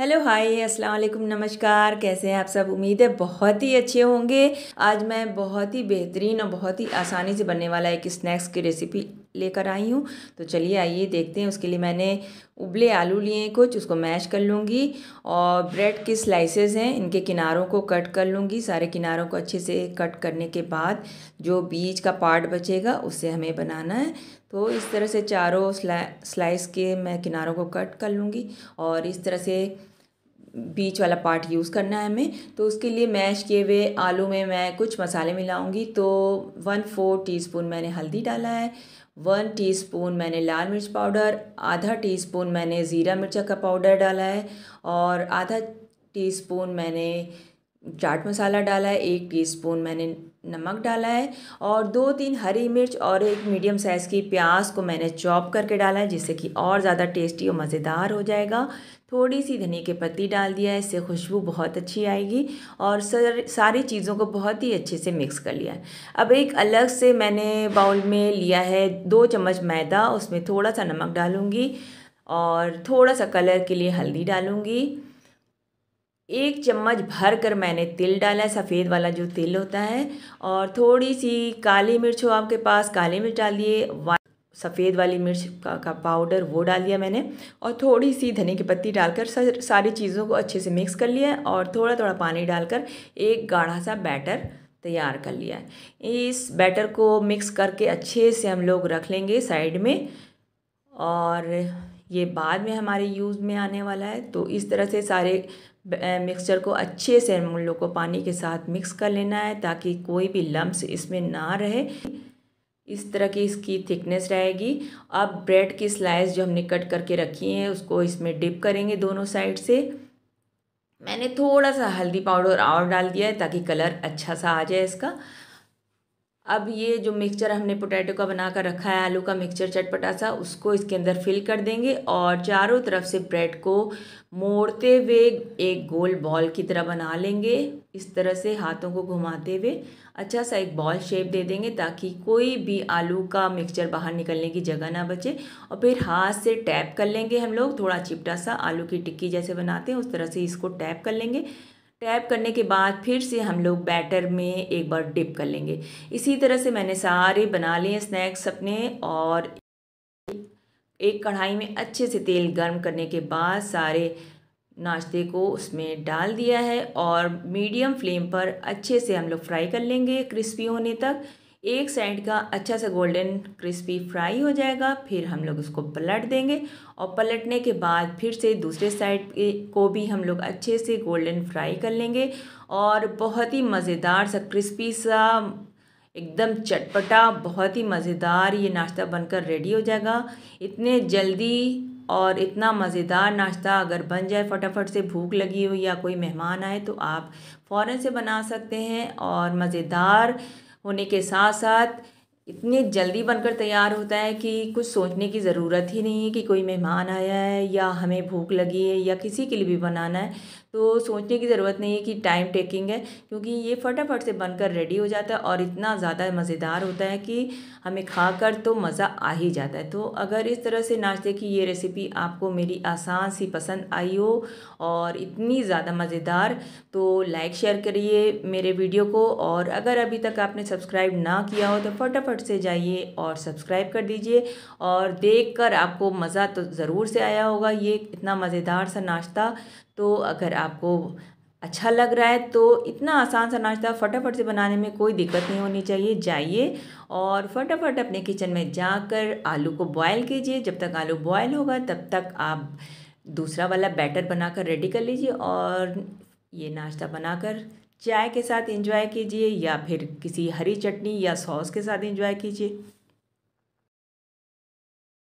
hello hi अस्सलाम वालेकुम नमस्कार कैसे हैं आप सब उम्मीद है बहुत ही अच्छे होंगे आज मैं बहुत ही बेहतरीन और बहुत ही आसानी से बनने वाला एक स्नैक्स की रेसिपी लेकर आई हूँ तो चलिए आइए देखते हैं उसके लिए मैंने उबले आलू लिए कुछ उसको मैश कर लूँगी और ब्रेड के स्लाइसेस हैं इनके किनारों को कट कर लूँगी सारे किनारों को अच्छे से कट करने के बाद जो बीज का पार्ट बचेगा उससे हमें बनाना है तो इस तरह से चारों स्ला स्लाइस के मैं किनारों को कट कर लूँगी और इस तरह से बीच वाला पार्ट यूज़ करना है हमें तो उसके लिए मैश किए हुए आलू में मैं कुछ मसाले मिलाऊंगी तो वन फोर टीस्पून मैंने हल्दी डाला है वन टीस्पून मैंने लाल मिर्च पाउडर आधा टीस्पून मैंने ज़ीरा मिर्चा का पाउडर डाला है और आधा टीस्पून मैंने चाट मसाला डाला है एक टीस्पून मैंने नमक डाला है और दो तीन हरी मिर्च और एक मीडियम साइज़ की प्याज को मैंने चॉप करके डाला है जिससे कि और ज़्यादा टेस्टी और मज़ेदार हो जाएगा थोड़ी सी धनिया के पत्ती डाल दिया है इससे खुशबू बहुत अच्छी आएगी और सर सारी चीज़ों को बहुत ही अच्छे से मिक्स कर लिया है अब एक अलग से मैंने बाउल में लिया है दो चम्मच मैदा उसमें थोड़ा सा नमक डालूँगी और थोड़ा सा कलर के लिए हल्दी डालूँगी एक चम्मच भर कर मैंने तिल डाला है सफ़ेद वाला जो तिल होता है और थोड़ी सी काली मिर्च हो आपके पास काली मिर्च डालिए सफ़ेद वाली मिर्च का, का पाउडर वो डाल दिया मैंने और थोड़ी सी धनी की पत्ती डालकर सारी चीज़ों को अच्छे से मिक्स कर लिया और थोड़ा थोड़ा पानी डालकर एक गाढ़ा सा बैटर तैयार कर लिया है इस बैटर को मिक्स करके अच्छे से हम लोग रख लेंगे साइड में और ये बाद में हमारे यूज़ में आने वाला है तो इस तरह से सारे मिक्सचर को अच्छे से हम को पानी के साथ मिक्स कर लेना है ताकि कोई भी लम्ब इसमें ना रहे इस तरह की इसकी थिकनेस रहेगी अब ब्रेड की स्लाइस जो हमने कट करके रखी है उसको इसमें डिप करेंगे दोनों साइड से मैंने थोड़ा सा हल्दी पाउडर और डाल दिया है ताकि कलर अच्छा सा आ जाए इसका अब ये जो मिक्सचर हमने पोटैटो का बना कर रखा है आलू का मिक्सचर चटपटा सा उसको इसके अंदर फिल कर देंगे और चारों तरफ से ब्रेड को मोड़ते हुए एक गोल बॉल की तरह बना लेंगे इस तरह से हाथों को घुमाते हुए अच्छा सा एक बॉल शेप दे देंगे ताकि कोई भी आलू का मिक्सचर बाहर निकलने की जगह ना बचे और फिर हाथ से टैप कर लेंगे हम लोग थोड़ा चिपटा सा आलू की टिक्की जैसे बनाते हैं उस तरह से इसको टैप कर लेंगे टैप करने के बाद फिर से हम लोग बैटर में एक बार डिप कर लेंगे इसी तरह से मैंने सारे बना लिए स्नैक्स अपने और एक कढ़ाई में अच्छे से तेल गर्म करने के बाद सारे नाश्ते को उसमें डाल दिया है और मीडियम फ्लेम पर अच्छे से हम लोग फ्राई कर लेंगे क्रिस्पी होने तक एक साइड का अच्छा सा गोल्डन क्रिस्पी फ्राई हो जाएगा फिर हम लोग उसको पलट देंगे और पलटने के बाद फिर से दूसरे साइड को भी हम लोग अच्छे से गोल्डन फ्राई कर लेंगे और बहुत ही मज़ेदार सा क्रिस्पी सा एकदम चटपटा बहुत ही मज़ेदार ये नाश्ता बनकर रेडी हो जाएगा इतने जल्दी और इतना मज़ेदार नाश्ता अगर बन जाए फटाफट से भूख लगी हो या कोई मेहमान आए तो आप फ़ौरन से बना सकते हैं और मज़ेदार होने के साथ साथ इतने जल्दी बनकर तैयार होता है कि कुछ सोचने की ज़रूरत ही नहीं है कि कोई मेहमान आया है या हमें भूख लगी है या किसी के लिए भी बनाना है तो सोचने की ज़रूरत नहीं है कि टाइम टेकिंग है क्योंकि ये फटाफट से बनकर रेडी हो जाता है और इतना ज़्यादा मज़ेदार होता है कि हमें खाकर तो मज़ा आ ही जाता है तो अगर इस तरह से नाश्ते की ये रेसिपी आपको मेरी आसान सी पसंद आई हो और इतनी ज़्यादा मज़ेदार तो लाइक शेयर करिए मेरे वीडियो को और अगर अभी तक आपने सब्सक्राइब ना किया हो तो फटाफट फटाफट से जाइए और सब्सक्राइब कर दीजिए और देख कर आपको मज़ा तो ज़रूर से आया होगा ये इतना मज़ेदार सा नाश्ता तो अगर आपको अच्छा लग रहा है तो इतना आसान सा नाश्ता फटाफट से बनाने में कोई दिक्कत नहीं होनी चाहिए जाइए और फटाफट अपने किचन में जाकर आलू को बॉयल कीजिए जब तक आलू बॉयल होगा तब तक आप दूसरा वाला बैटर बनाकर रेडी कर लीजिए और ये नाश्ता बनाकर चाय के साथ एंजॉय कीजिए या फिर किसी हरी चटनी या सॉस के साथ एंजॉय कीजिए